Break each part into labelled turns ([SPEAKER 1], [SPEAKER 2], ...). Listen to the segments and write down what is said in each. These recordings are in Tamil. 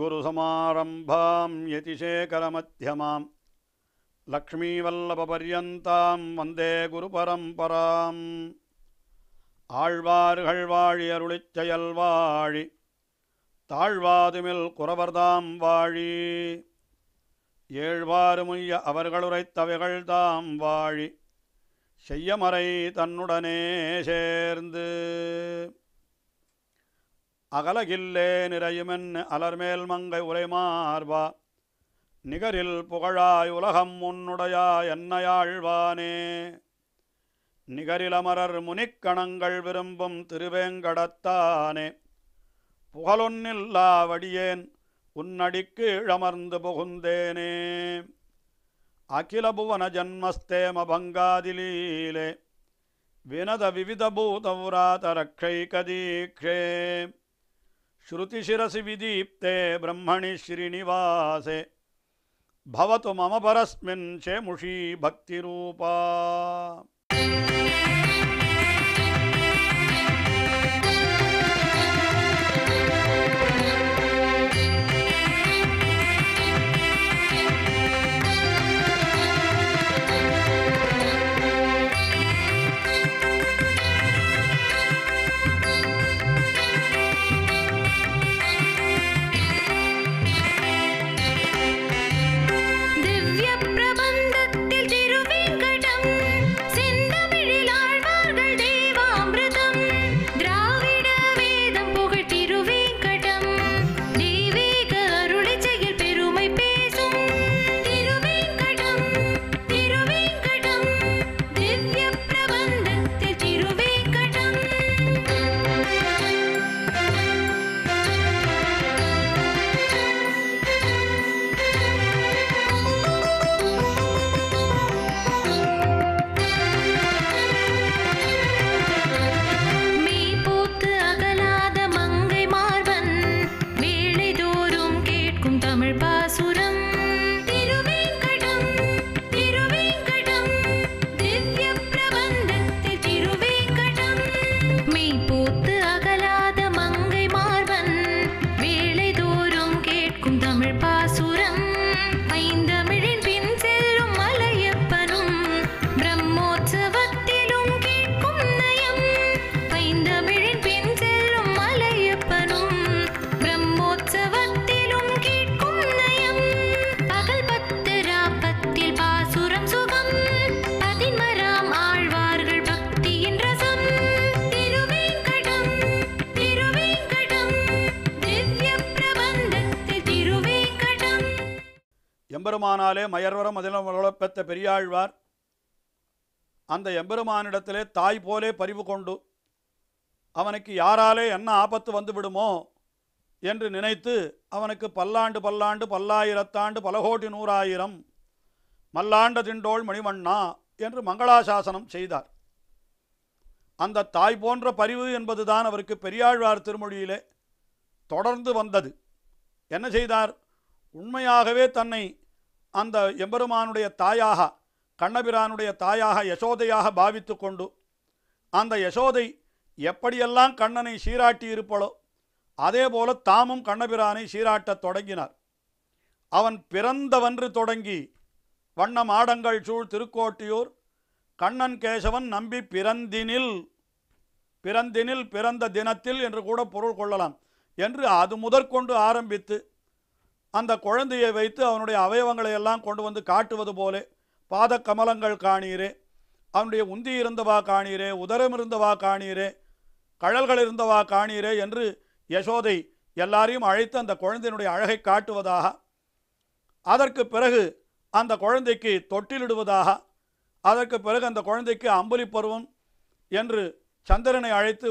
[SPEAKER 1] गुरुसमारम्भां यतिशेखरमध्यमां லக்ஷ்மீவல்லபபரியந்தாம் வந்தே குருபரம்பராம் ஆழ்வார்கள் வாழி அருளிச்செயல் வாழி தாழ்வாதுமில் குறவர்தாம் வாழி ஏழ்வாறு முய்ய அவர்களுரைத்தவைகள் தாம் வாழி செய்யமறை தன்னுடனே சேர்ந்து அகலகில்லே நிறையுமென் அலர்மேல் மங்கை உரைமார்பா நிகரில் புகழாய் உலகம் உன்னுடையா என்னையாழ்வானே நிகரிலமரர் முனிக்கணங்கள் விரும்பும் திருவேங்கடத்தானே புகழொன்னில்லா வடியேன் உன்னடிக்கு இழமர்ந்து புகுந்தேனே அகில புவன ஜன்மஸ்தேம பங்காதிலீலே வினத விவித பூதவுராத ரக்ஷை கதீக்ஷே श्रुतिशिरसि विदीप्ते ब्रह्मणि श्रीनिवासे भवतु मम परस्मिन् चे मुषी भक्तिरूपा எம்பெருமானாலே மயர்வரம் அதிலும் வளப்பெற்ற பெரியாழ்வார் அந்த எம்பெருமானிடத்திலே தாய் போலே பரிவு கொண்டு அவனுக்கு யாராலே என்ன ஆபத்து வந்து விடுமோ என்று நினைத்து அவனுக்கு பல்லாண்டு பல்லாண்டு பல்லாயிரத்தாண்டு பல கோடி நூறாயிரம் மல்லாண்ட திண்டோள் மணிமண்ணா என்று மங்களாசாசனம் செய்தார் அந்த தாய் போன்ற பரிவு என்பதுதான் அவருக்கு பெரியாழ்வார் திருமொழியிலே தொடர்ந்து வந்தது என்ன செய்தார் உண்மையாகவே தன்னை அந்த எம்பெருமானுடைய தாயாக கண்ணபிரானுடைய தாயாக யசோதையாக பாவித்து கொண்டு அந்த யசோதை எப்படியெல்லாம் கண்ணனை சீராட்டி இருப்பளோ அதேபோல தாமும் கண்ணபிரானை சீராட்டத் தொடங்கினார் அவன் பிறந்தவன்று தொடங்கி வண்ண மாடங்கள் சூழ் திருக்கோட்டியூர் கண்ணன் கேசவன் நம்பி பிறந்தினில் பிறந்தினில் பிறந்த தினத்தில் என்று கூட பொருள் கொள்ளலாம் என்று அது முதற்கொண்டு ஆரம்பித்து அந்த குழந்தையை வைத்து அவனுடைய அவயவங்களை எல்லாம் கொண்டு வந்து காட்டுவது போலே பாத கமலங்கள் காணீரே அவனுடைய உந்தி இருந்தவா காணீரே உதரம் இருந்தவா காணீரே கழல்கள் இருந்தவா காணீரே என்று யசோதை எல்லாரையும் அழைத்து அந்த குழந்தையினுடைய அழகை காட்டுவதாக அதற்கு பிறகு அந்த குழந்தைக்கு தொட்டிலிடுவதாக அதற்கு பிறகு அந்த குழந்தைக்கு அம்புலி பருவம் என்று சந்திரனை அழைத்து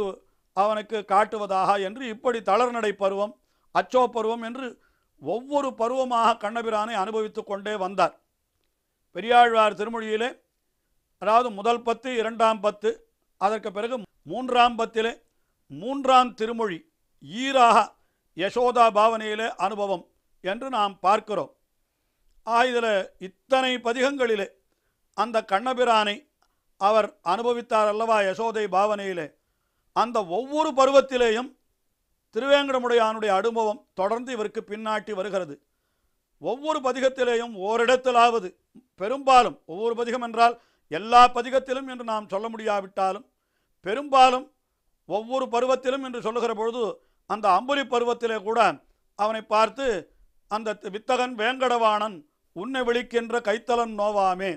[SPEAKER 1] அவனுக்கு காட்டுவதாக என்று இப்படி தளர்நடை பருவம் அச்சோ பருவம் என்று ஒவ்வொரு பருவமாக கண்ணபிரானை அனுபவித்து கொண்டே வந்தார் பெரியாழ்வார் திருமொழியிலே அதாவது முதல் பத்து இரண்டாம் பத்து அதற்கு பிறகு மூன்றாம் பத்திலே மூன்றாம் திருமொழி ஈராக யசோதா பாவனையிலே அனுபவம் என்று நாம் பார்க்கிறோம் இதில் இத்தனை பதிகங்களிலே அந்த கண்ணபிரானை அவர் அனுபவித்தார் அல்லவா யசோதை பாவனையிலே அந்த ஒவ்வொரு பருவத்திலேயும் திருவேங்கடமுடையானுடைய அனுபவம் தொடர்ந்து இவருக்கு பின்னாட்டி வருகிறது ஒவ்வொரு பதிகத்திலேயும் ஓரிடத்திலாவது பெரும்பாலும் ஒவ்வொரு பதிகம் என்றால் எல்லா பதிகத்திலும் என்று நாம் சொல்ல முடியாவிட்டாலும் பெரும்பாலும் ஒவ்வொரு பருவத்திலும் என்று சொல்லுகிற பொழுது அந்த அம்புலி பருவத்திலே கூட அவனை பார்த்து அந்த வித்தகன் வேங்கடவாணன் உன்னை விழிக்கின்ற கைத்தலன் நோவாமே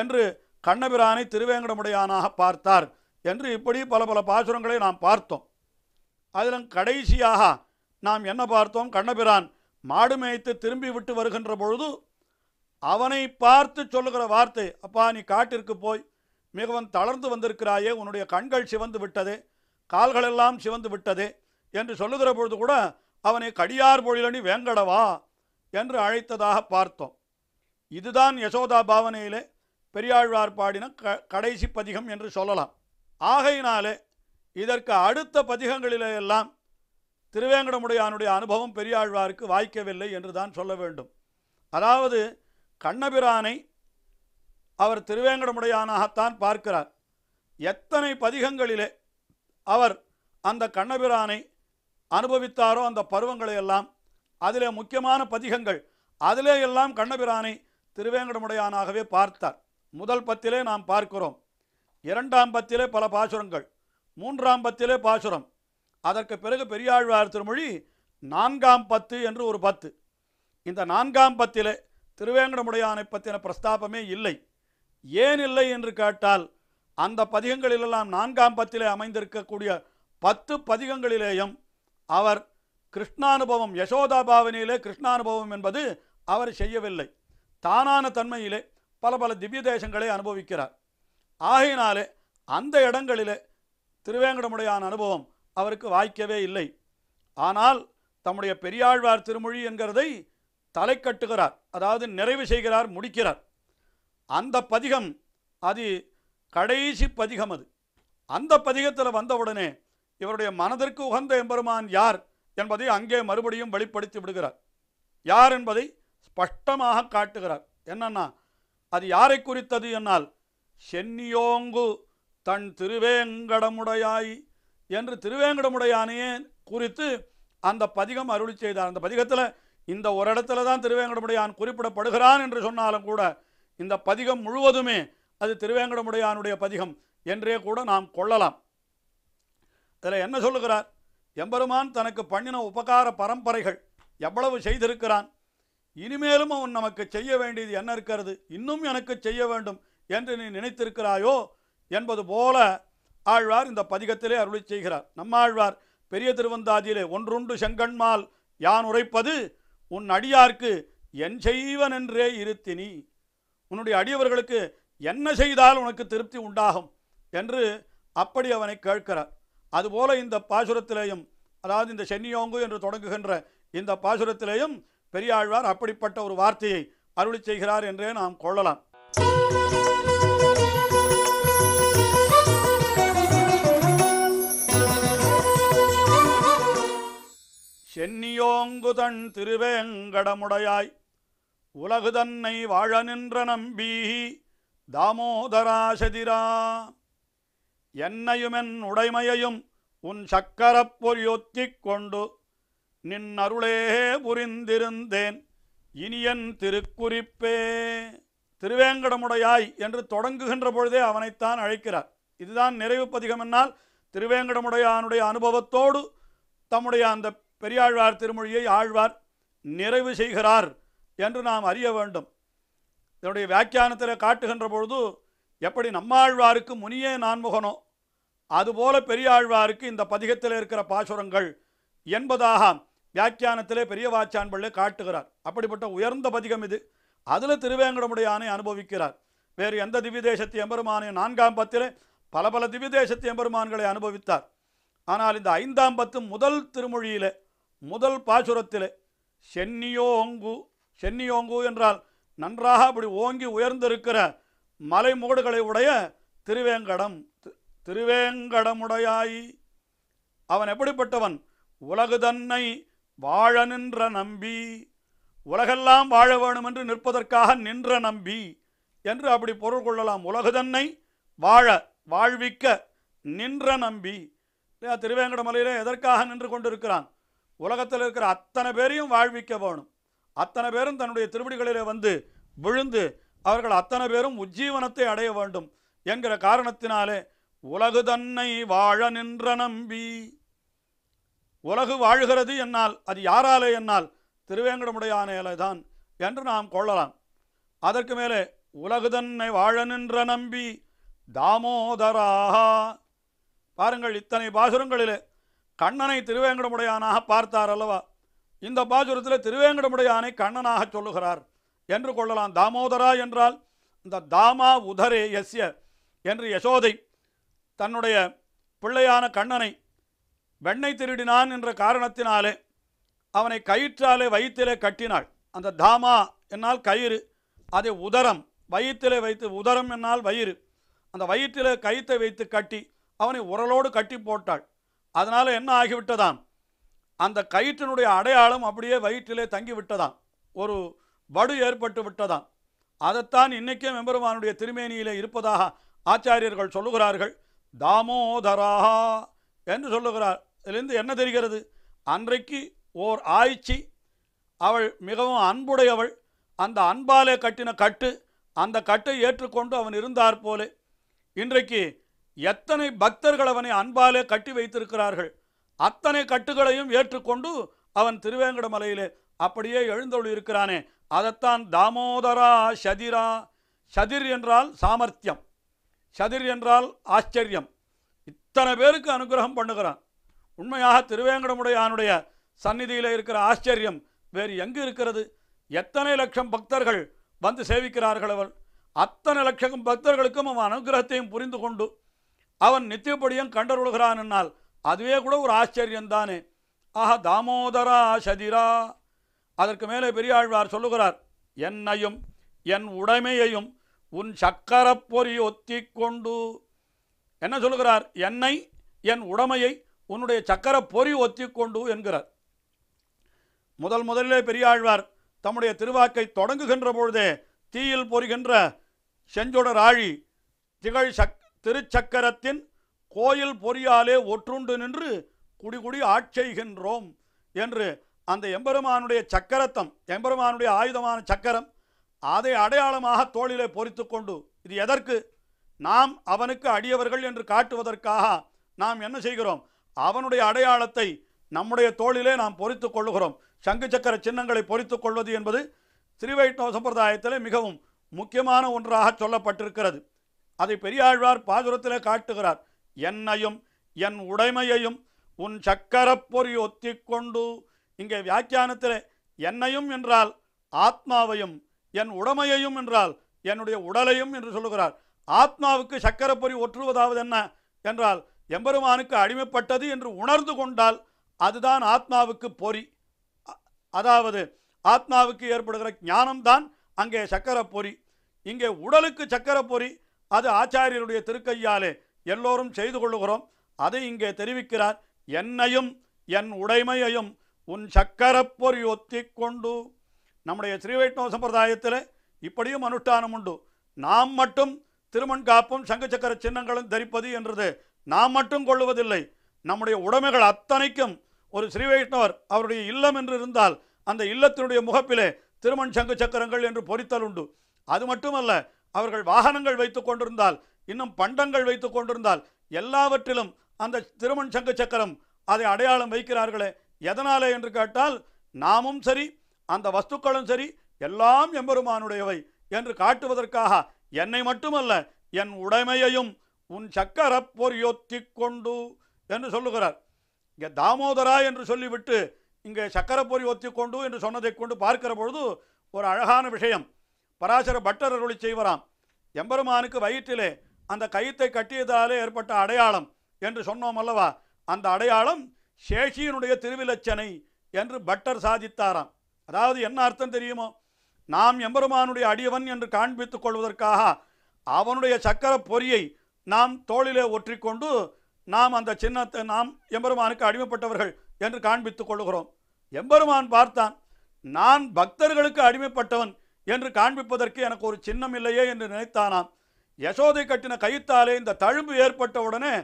[SPEAKER 1] என்று கண்ணபிரானை திருவேங்கடமுடையானாக பார்த்தார் என்று இப்படி பல பல பாசுரங்களை நாம் பார்த்தோம் அதிலும் கடைசியாக நாம் என்ன பார்த்தோம் கண்ணபிரான் மாடு மேய்த்து திரும்பி விட்டு வருகின்ற பொழுது அவனை பார்த்து சொல்லுகிற வார்த்தை அப்பா நீ காட்டிற்கு போய் மிகவும் தளர்ந்து வந்திருக்கிறாயே உன்னுடைய கண்கள் சிவந்து விட்டது கால்களெல்லாம் சிவந்து விட்டது என்று சொல்லுகிற பொழுது கூட அவனை கடியார் பொழிலணி வேங்கடவா என்று அழைத்ததாக பார்த்தோம் இதுதான் யசோதா பாவனையிலே பெரியாழ்வார் பாடின க கடைசி பதிகம் என்று சொல்லலாம் ஆகையினாலே இதற்கு அடுத்த பதிகங்களிலே எல்லாம் திருவேங்கடமுடையானுடைய அனுபவம் பெரியாழ்வாருக்கு வாய்க்கவில்லை என்று தான் சொல்ல வேண்டும் அதாவது கண்ணபிரானை அவர் திருவேங்கடமுடையானாகத்தான் பார்க்கிறார் எத்தனை பதிகங்களிலே அவர் அந்த கண்ணபிரானை அனுபவித்தாரோ அந்த பருவங்களை எல்லாம் அதிலே முக்கியமான பதிகங்கள் அதிலே எல்லாம் கண்ணபிரானை திருவேங்கடமுடையானாகவே பார்த்தார் முதல் பத்திலே நாம் பார்க்கிறோம் இரண்டாம் பத்திலே பல பாசுரங்கள் மூன்றாம் பத்திலே பாசுரம் அதற்கு பிறகு பெரியாழ்வார் திருமொழி நான்காம் பத்து என்று ஒரு பத்து இந்த நான்காம் பத்திலே திருவேங்கடமுடையானை பற்றின பிரஸ்தாபமே இல்லை ஏன் இல்லை என்று கேட்டால் அந்த பதிகங்களிலெல்லாம் நான்காம் பத்திலே அமைந்திருக்கக்கூடிய பத்து பதிகங்களிலேயும் அவர் கிருஷ்ணானுபவம் யசோதா பாவனையிலே கிருஷ்ணானுபவம் என்பது அவர் செய்யவில்லை தானான தன்மையிலே பல பல திவ்ய தேசங்களை அனுபவிக்கிறார் ஆகையினாலே அந்த இடங்களிலே திருவேங்கடமுடையான அனுபவம் அவருக்கு வாய்க்கவே இல்லை ஆனால் தம்முடைய பெரியாழ்வார் திருமொழி என்கிறதை தலை கட்டுகிறார் அதாவது நிறைவு செய்கிறார் முடிக்கிறார் அந்த பதிகம் அது கடைசி பதிகம் அது அந்த பதிகத்தில் வந்தவுடனே இவருடைய மனதிற்கு உகந்த எம்பெருமான் யார் என்பதை அங்கே மறுபடியும் வெளிப்படுத்தி விடுகிறார் யார் என்பதை ஸ்பஷ்டமாக காட்டுகிறார் என்னன்னா அது யாரை குறித்தது என்னால் சென்னியோங்கு தன் திருவேங்கடமுடையாய் என்று திருவேங்கடமுடையானையே குறித்து அந்த பதிகம் அருளி செய்தார் அந்த பதிகத்தில் இந்த ஒரு இடத்துல தான் திருவேங்கடமுடையான் குறிப்பிடப்படுகிறான் என்று சொன்னாலும் கூட இந்த பதிகம் முழுவதுமே அது திருவேங்கடமுடையானுடைய பதிகம் என்றே கூட நாம் கொள்ளலாம் இதில் என்ன சொல்லுகிறார் எம்பெருமான் தனக்கு பண்ணின உபகார பரம்பரைகள் எவ்வளவு செய்திருக்கிறான் இனிமேலும் அவன் நமக்கு செய்ய வேண்டியது என்ன இருக்கிறது இன்னும் எனக்கு செய்ய வேண்டும் என்று நீ நினைத்திருக்கிறாயோ என்பது போல ஆழ்வார் இந்த பதிகத்திலே அருளி செய்கிறார் நம்மாழ்வார் பெரிய திருவந்தாதியிலே ஒன்றுண்டு செங்கண்மால் யான் உரைப்பது உன் அடியார்க்கு என் செய்வன் என்றே இருத்தினி உன்னுடைய அடியவர்களுக்கு என்ன செய்தால் உனக்கு திருப்தி உண்டாகும் என்று அப்படி அவனை கேட்கிறார் அதுபோல இந்த பாசுரத்திலேயும் அதாவது இந்த சென்னியோங்கு என்று தொடங்குகின்ற இந்த பாசுரத்திலேயும் பெரியாழ்வார் அப்படிப்பட்ட ஒரு வார்த்தையை அருளி செய்கிறார் என்றே நாம் கொள்ளலாம் சென்னியோங்குதன் திருவேங்கடமுடையாய் உலகு தன்னை வாழ நின்ற நம்பி தாமோதராசதிரா என்னையுமென் உடைமையையும் உன் சக்கரப் பொறியொத்திக் கொண்டு நின் அருளே புரிந்திருந்தேன் இனியன் திருக்குறிப்பே திருவேங்கடமுடையாய் என்று தொடங்குகின்ற பொழுதே அவனைத்தான் அழைக்கிறார் இதுதான் நிறைவு பதிகம் என்னால் திருவேங்கடமுடையானுடைய அனுபவத்தோடு தம்முடைய அந்த பெரியாழ்வார் திருமொழியை ஆழ்வார் நிறைவு செய்கிறார் என்று நாம் அறிய வேண்டும் இதனுடைய வியாக்கியானத்தில் காட்டுகின்ற பொழுது எப்படி நம்மாழ்வாருக்கு முனியே நான்முகனோ அதுபோல பெரியாழ்வாருக்கு இந்த பதிகத்தில் இருக்கிற பாசுரங்கள் என்பதாக வியாக்கியானத்திலே பெரிய வாச்சான்பிள்ளை காட்டுகிறார் அப்படிப்பட்ட உயர்ந்த பதிகம் இது அதில் திருவேங்கடமுடைய ஆணை அனுபவிக்கிறார் வேறு எந்த தேசத்து எம்பெருமானையும் நான்காம் பத்தில் பல பல தேசத்து எம்பெருமான்களை அனுபவித்தார் ஆனால் இந்த ஐந்தாம் பத்து முதல் திருமொழியிலே முதல் பாசுரத்தில் சென்னியோங்கு சென்னியோங்கு என்றால் நன்றாக அப்படி ஓங்கி உயர்ந்திருக்கிற மலைமூடுகளை உடைய திருவேங்கடம் திருவேங்கடமுடையாய் அவன் எப்படிப்பட்டவன் உலகு தன்னை வாழ நின்ற நம்பி உலகெல்லாம் வாழ வேணும் என்று நிற்பதற்காக நின்ற நம்பி என்று அப்படி பொருள் கொள்ளலாம் உலகு தன்னை வாழ வாழ்விக்க நின்ற நம்பி திருவேங்கடமலையிலே எதற்காக நின்று கொண்டிருக்கிறான் உலகத்தில் இருக்கிற அத்தனை பேரையும் வாழ்விக்க வேணும் அத்தனை பேரும் தன்னுடைய திருவடிகளிலே வந்து விழுந்து அவர்கள் அத்தனை பேரும் உஜ்ஜீவனத்தை அடைய வேண்டும் என்கிற காரணத்தினாலே உலகு தன்னை வாழ நின்ற நம்பி உலகு வாழ்கிறது என்னால் அது யாராலே என்னால் திருவேங்கடமுடையானேலே தான் என்று நாம் கொள்ளலாம் அதற்கு மேலே உலகு தன்னை வாழ நின்ற நம்பி தாமோதராகா பாருங்கள் இத்தனை பாசுரங்களிலே கண்ணனை திருவேங்கடமுடையானாக பார்த்தார் அல்லவா இந்த பாசுரத்தில் திருவேங்கடமுடையானை கண்ணனாக சொல்லுகிறார் என்று கொள்ளலாம் தாமோதரா என்றால் இந்த தாமா உதரே எஸ்ய என்று யசோதை தன்னுடைய பிள்ளையான கண்ணனை வெண்ணை திருடினான் என்ற காரணத்தினாலே அவனை கயிற்றாலே வயிற்றிலே கட்டினாள் அந்த தாமா என்னால் கயிறு அதை உதரம் வயிற்றிலே வைத்து உதரம் என்னால் வயிறு அந்த வயிற்றிலே கயிற்றை வைத்து கட்டி அவனை உரலோடு கட்டி போட்டாள் அதனால் என்ன ஆகிவிட்டதாம் அந்த கயிற்றினுடைய அடையாளம் அப்படியே வயிற்றிலே தங்கி விட்டதாம் ஒரு வடு ஏற்பட்டு விட்டதாம் அதைத்தான் இன்றைக்கே மெம்பெருமானுடைய திருமேனியிலே இருப்பதாக ஆச்சாரியர்கள் சொல்லுகிறார்கள் தாமோதரா என்று சொல்லுகிறார் இதிலிருந்து என்ன தெரிகிறது அன்றைக்கு ஓர் ஆய்ச்சி அவள் மிகவும் அன்புடையவள் அந்த அன்பாலே கட்டின கட்டு அந்த கட்டை ஏற்றுக்கொண்டு அவன் இருந்தார் போலே இன்றைக்கு எத்தனை பக்தர்கள் அவனை அன்பாலே கட்டி வைத்திருக்கிறார்கள் அத்தனை கட்டுகளையும் ஏற்றுக்கொண்டு அவன் திருவேங்கட மலையிலே அப்படியே எழுந்தொழு இருக்கிறானே அதைத்தான் தாமோதரா சதிரா சதிர் என்றால் சாமர்த்தியம் சதிர் என்றால் ஆச்சரியம் இத்தனை பேருக்கு அனுகிரகம் பண்ணுகிறான் உண்மையாக திருவேங்கடமுடையானுடைய சந்நிதியில் இருக்கிற ஆச்சரியம் வேறு எங்கு இருக்கிறது எத்தனை லட்சம் பக்தர்கள் வந்து சேவிக்கிறார்கள் அவள் அத்தனை லட்சம் பக்தர்களுக்கும் அவன் அனுகிரகத்தையும் புரிந்து கொண்டு அவன் நித்தியப்படியும் கண்டருள்கிறான் என்னால் அதுவே கூட ஒரு ஆச்சரியந்தானே ஆஹா தாமோதரா சதிரா அதற்கு மேலே பெரியாழ்வார் சொல்லுகிறார் என்னையும் என் உடைமையையும் உன் சக்கரப்பொறி ஒத்தி கொண்டு என்ன சொல்லுகிறார் என்னை என் உடமையை உன்னுடைய சக்கரப்பொறி ஒத்தி கொண்டு என்கிறார் முதல் முதலிலே பெரியாழ்வார் தம்முடைய திருவாக்கை தொடங்குகின்ற பொழுதே தீயில் பொறுகின்ற செஞ்சொடர் ஆழி திகழ் சக் திருச்சக்கரத்தின் கோயில் பொறியாலே ஒற்றுண்டு நின்று குடிகுடி ஆட்செய்கின்றோம் என்று அந்த எம்பெருமானுடைய சக்கரத்தம் எம்பெருமானுடைய ஆயுதமான சக்கரம் அதை அடையாளமாக தோளிலே பொறித்து கொண்டு இது எதற்கு நாம் அவனுக்கு அடியவர்கள் என்று காட்டுவதற்காக நாம் என்ன செய்கிறோம் அவனுடைய அடையாளத்தை நம்முடைய தோளிலே நாம் பொறித்து கொள்ளுகிறோம் சங்கு சக்கர சின்னங்களை பொறித்து கொள்வது என்பது ஸ்ரீ சம்பிரதாயத்தில் மிகவும் முக்கியமான ஒன்றாக சொல்லப்பட்டிருக்கிறது அதை பெரியாழ்வார் பாதுரத்தில் காட்டுகிறார் என்னையும் என் உடைமையையும் உன் சக்கரப்பொறி ஒத்திக்கொண்டு இங்கே வியாக்கியானத்தில் என்னையும் என்றால் ஆத்மாவையும் என் உடமையையும் என்றால் என்னுடைய உடலையும் என்று சொல்லுகிறார் ஆத்மாவுக்கு சக்கரப்பொறி ஒற்றுவதாவது என்ன என்றால் எம்பெருமானுக்கு அடிமைப்பட்டது என்று உணர்ந்து கொண்டால் அதுதான் ஆத்மாவுக்கு பொறி அதாவது ஆத்மாவுக்கு ஏற்படுகிற ஞானம்தான் அங்கே சக்கர பொறி இங்கே உடலுக்கு சக்கர பொறி அது ஆச்சாரியருடைய திருக்கையாலே எல்லோரும் செய்து கொள்ளுகிறோம் அதை இங்கே தெரிவிக்கிறார் என்னையும் என் உடைமையையும் உன் சக்கரப்பொறி ஒத்தி கொண்டு நம்முடைய ஸ்ரீ வைஷ்ணவ சம்பிரதாயத்தில் இப்படியும் அனுஷ்டானம் உண்டு நாம் மட்டும் திருமண் காப்பும் சங்க சக்கர சின்னங்களும் தரிப்பது என்றது நாம் மட்டும் கொள்ளுவதில்லை நம்முடைய உடைமைகள் அத்தனைக்கும் ஒரு ஸ்ரீ வைஷ்ணவர் அவருடைய இல்லம் என்று இருந்தால் அந்த இல்லத்தினுடைய முகப்பிலே திருமண் சங்கு சக்கரங்கள் என்று பொறித்தல் உண்டு அது மட்டுமல்ல அவர்கள் வாகனங்கள் வைத்துக் கொண்டிருந்தால் இன்னும் பண்டங்கள் வைத்துக் கொண்டிருந்தால் எல்லாவற்றிலும் அந்த திருமண் சங்கு சக்கரம் அதை அடையாளம் வைக்கிறார்களே எதனாலே என்று கேட்டால் நாமும் சரி அந்த வஸ்துக்களும் சரி எல்லாம் எம்பெருமானுடையவை என்று காட்டுவதற்காக என்னை மட்டுமல்ல என் உடைமையையும் உன் சக்கர பொறியொத்தி கொண்டு என்று சொல்லுகிறார் இங்கே தாமோதரா என்று சொல்லிவிட்டு இங்கே சக்கர பொறி ஒத்தி கொண்டு என்று சொன்னதை கொண்டு பார்க்கிற பொழுது ஒரு அழகான விஷயம் பராசர பட்டர் அருளி செய்வராம் எம்பெருமானுக்கு வயிற்றிலே அந்த கயிற்றை கட்டியதாலே ஏற்பட்ட அடையாளம் என்று சொன்னோம் அல்லவா அந்த அடையாளம் சேஷியினுடைய திருவிலச்சனை என்று பட்டர் சாதித்தாராம் அதாவது என்ன அர்த்தம் தெரியுமோ நாம் எம்பெருமானுடைய அடியவன் என்று காண்பித்துக் கொள்வதற்காக அவனுடைய சக்கர பொறியை நாம் தோளிலே ஒற்றிக்கொண்டு நாம் அந்த சின்னத்தை நாம் எம்பெருமானுக்கு அடிமைப்பட்டவர்கள் என்று காண்பித்துக் கொள்கிறோம் எம்பெருமான் பார்த்தான் நான் பக்தர்களுக்கு அடிமைப்பட்டவன் என்று காண்பிப்பதற்கு எனக்கு ஒரு சின்னம் இல்லையே என்று நினைத்தானாம் யசோதை கட்டின கயிற்றாலே இந்த தழும்பு ஏற்பட்டவுடனே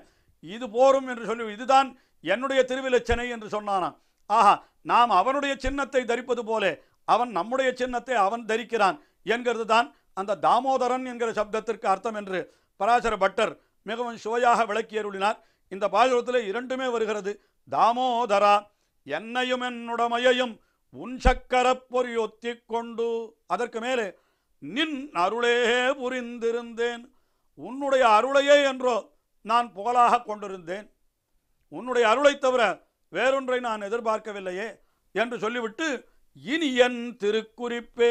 [SPEAKER 1] இது போரும் என்று சொல்லி இதுதான் என்னுடைய திருவிலச்சனை என்று சொன்னானாம் ஆஹா நாம் அவனுடைய சின்னத்தை தரிப்பது போலே அவன் நம்முடைய சின்னத்தை அவன் தரிக்கிறான் என்கிறது தான் அந்த தாமோதரன் என்கிற சப்தத்திற்கு அர்த்தம் என்று பராசர பட்டர் மிகவும் சுவையாக விளக்கியருளினார் இந்த பாசுரத்தில் இரண்டுமே வருகிறது தாமோதரா என்னையும் என்னுடமையையும் உன் சக்கரப்பொறி ஒத்திக் அதற்கு மேலே நின் அருளே புரிந்திருந்தேன் உன்னுடைய அருளையே என்றோ நான் புகழாக கொண்டிருந்தேன் உன்னுடைய அருளைத் தவிர வேறொன்றை நான் எதிர்பார்க்கவில்லையே என்று சொல்லிவிட்டு இனி என் திருக்குறிப்பே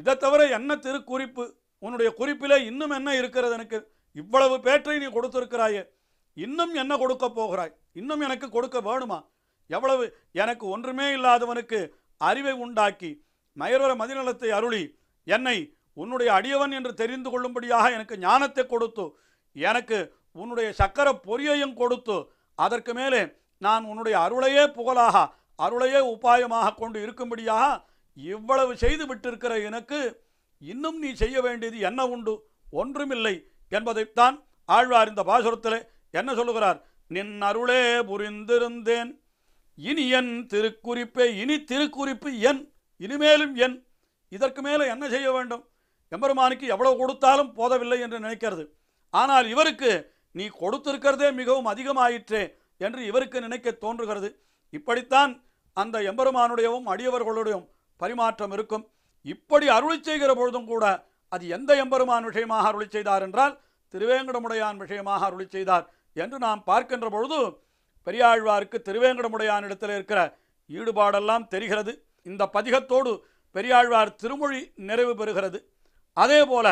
[SPEAKER 1] இதை தவிர என்ன திருக்குறிப்பு உன்னுடைய குறிப்பிலே இன்னும் என்ன இருக்கிறது எனக்கு இவ்வளவு பேற்றை நீ கொடுத்திருக்கிறாயே இன்னும் என்ன கொடுக்கப் போகிறாய் இன்னும் எனக்கு கொடுக்க வேணுமா எவ்வளவு எனக்கு ஒன்றுமே இல்லாதவனுக்கு அறிவை உண்டாக்கி மயரோர மதிநலத்தை அருளி என்னை உன்னுடைய அடியவன் என்று தெரிந்து கொள்ளும்படியாக எனக்கு ஞானத்தை கொடுத்து எனக்கு உன்னுடைய சக்கர பொரியையும் கொடுத்து அதற்கு மேலே நான் உன்னுடைய அருளையே புகழாக அருளையே உபாயமாக கொண்டு இருக்கும்படியாக இவ்வளவு செய்து விட்டிருக்கிற எனக்கு இன்னும் நீ செய்ய வேண்டியது என்ன உண்டு ஒன்றுமில்லை என்பதைத்தான் ஆழ்வார் இந்த பாசுரத்தில் என்ன சொல்லுகிறார் நின் அருளே புரிந்திருந்தேன் இனி என் திருக்குறிப்பே இனி திருக்குறிப்பு என் இனிமேலும் என் இதற்கு மேலே என்ன செய்ய வேண்டும் எம்பெருமானுக்கு எவ்வளவு கொடுத்தாலும் போதவில்லை என்று நினைக்கிறது ஆனால் இவருக்கு நீ கொடுத்திருக்கிறதே மிகவும் அதிகமாயிற்றே என்று இவருக்கு நினைக்க தோன்றுகிறது இப்படித்தான் அந்த எம்பெருமானுடையவும் அடியவர்களுடையும் பரிமாற்றம் இருக்கும் இப்படி அருளி செய்கிற பொழுதும் கூட அது எந்த எம்பெருமான் விஷயமாக அருளி செய்தார் என்றால் திருவேங்கடமுடையான் விஷயமாக அருளி செய்தார் என்று நாம் பார்க்கின்ற பொழுது பெரியாழ்வாருக்கு திருவேங்கடமுடையான் இடத்தில் இருக்கிற ஈடுபாடெல்லாம் தெரிகிறது இந்த பதிகத்தோடு பெரியாழ்வார் திருமொழி நிறைவு பெறுகிறது அதே போல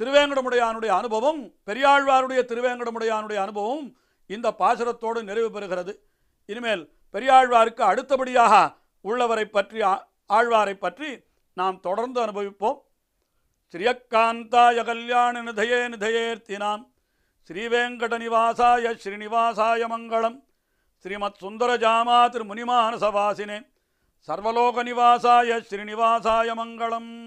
[SPEAKER 1] திருவேங்கடமுடையானுடைய அனுபவம் பெரியாழ்வாருடைய திருவேங்கடமுடையானுடைய அனுபவம் இந்த பாசுரத்தோடு நிறைவு பெறுகிறது இனிமேல் பெரியாழ்வாருக்கு அடுத்தபடியாக உள்ளவரை பற்றி ஆழ்வாரை பற்றி நாம் தொடர்ந்து அனுபவிப்போம் ஸ்ரீயக்காந்தாய கல்யாண நிதையே நிதையேர்த்தினான் ஸ்ரீவேங்கடநிவாசாய ஸ்ரீனிவாசாய மங்களம் ஸ்ரீமத் சுந்தரஜாமா திருமுனிமானசவாசினே ஸ்ரீனிவாசாய மங்களம்